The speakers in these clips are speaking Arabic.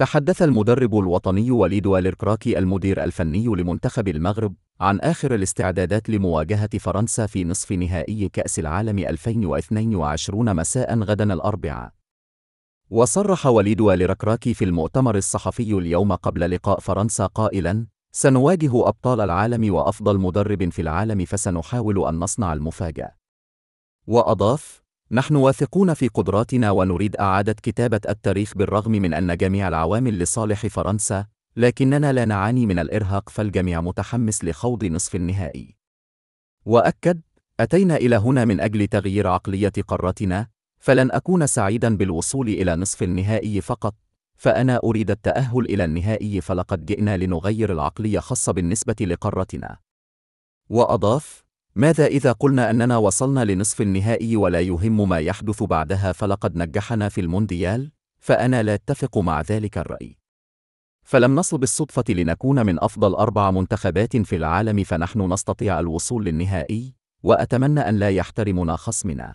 تحدث المدرب الوطني وليد والركراكي المدير الفني لمنتخب المغرب عن آخر الاستعدادات لمواجهة فرنسا في نصف نهائي كأس العالم 2022 مساء غدا الأربعاء. وصرح وليد والركراكي في المؤتمر الصحفي اليوم قبل لقاء فرنسا قائلاً: سنواجه أبطال العالم وأفضل مدرب في العالم فسنحاول أن نصنع المفاجأة. وأضاف: نحن واثقون في قدراتنا ونريد إعادة كتابة التاريخ بالرغم من أن جميع العوامل لصالح فرنسا، لكننا لا نعاني من الإرهاق فالجميع متحمس لخوض نصف النهائي. وأكد: أتينا إلى هنا من أجل تغيير عقلية قارتنا، فلن أكون سعيدًا بالوصول إلى نصف النهائي فقط، فأنا أريد التأهل إلى النهائي فلقد جئنا لنغير العقلية خاصة بالنسبة لقارتنا. وأضاف: ماذا إذا قلنا أننا وصلنا لنصف النهائي ولا يهم ما يحدث بعدها فلقد نجحنا في المونديال؟ فأنا لا أتفق مع ذلك الرأي. فلم نصل بالصدفة لنكون من أفضل أربع منتخبات في العالم فنحن نستطيع الوصول للنهائي، وأتمنى أن لا يحترمنا خصمنا.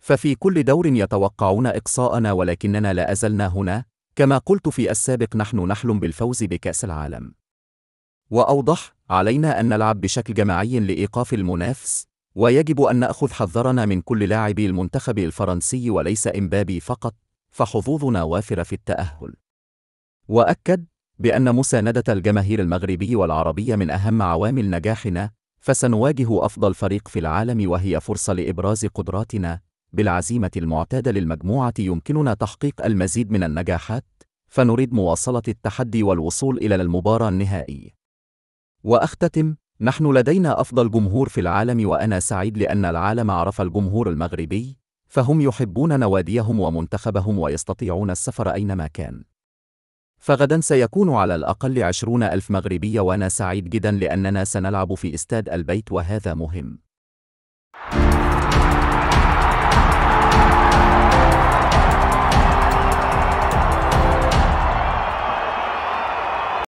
ففي كل دور يتوقعون إقصاءنا ولكننا لا أزلنا هنا، كما قلت في السابق نحن نحلم بالفوز بكأس العالم. وأوضح علينا أن نلعب بشكل جماعي لإيقاف المنافس ويجب أن نأخذ حذرنا من كل لاعبي المنتخب الفرنسي وليس إمبابي فقط فحظوظنا وافرة في التأهل وأكد بأن مساندة الجماهير المغربي والعربية من أهم عوامل نجاحنا فسنواجه أفضل فريق في العالم وهي فرصة لإبراز قدراتنا بالعزيمة المعتادة للمجموعة يمكننا تحقيق المزيد من النجاحات فنريد مواصلة التحدي والوصول إلى المباراة النهائية وأختتم نحن لدينا أفضل جمهور في العالم وأنا سعيد لأن العالم عرف الجمهور المغربي فهم يحبون نواديهم ومنتخبهم ويستطيعون السفر أينما كان فغدا سيكون على الأقل عشرون ألف مغربي وأنا سعيد جدا لأننا سنلعب في استاد البيت وهذا مهم